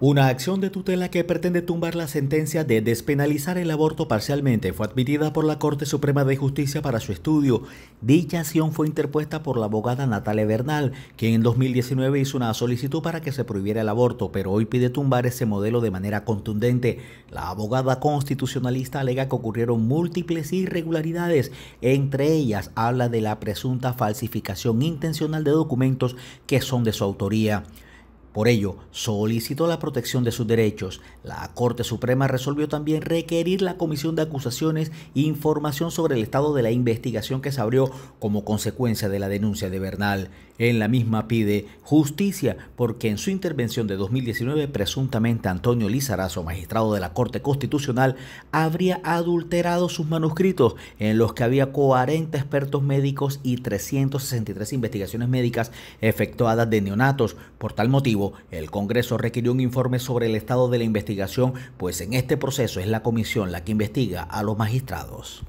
Una acción de tutela que pretende tumbar la sentencia de despenalizar el aborto parcialmente fue admitida por la Corte Suprema de Justicia para su estudio. Dicha acción fue interpuesta por la abogada Natalia Bernal, quien en 2019 hizo una solicitud para que se prohibiera el aborto, pero hoy pide tumbar ese modelo de manera contundente. La abogada constitucionalista alega que ocurrieron múltiples irregularidades, entre ellas habla de la presunta falsificación intencional de documentos que son de su autoría. Por ello, solicitó la protección de sus derechos. La Corte Suprema resolvió también requerir la comisión de acusaciones e información sobre el estado de la investigación que se abrió como consecuencia de la denuncia de Bernal. En la misma pide justicia porque en su intervención de 2019 presuntamente Antonio Lizarazo, magistrado de la Corte Constitucional, habría adulterado sus manuscritos en los que había 40 expertos médicos y 363 investigaciones médicas efectuadas de neonatos. Por tal motivo, el Congreso requirió un informe sobre el estado de la investigación, pues en este proceso es la comisión la que investiga a los magistrados.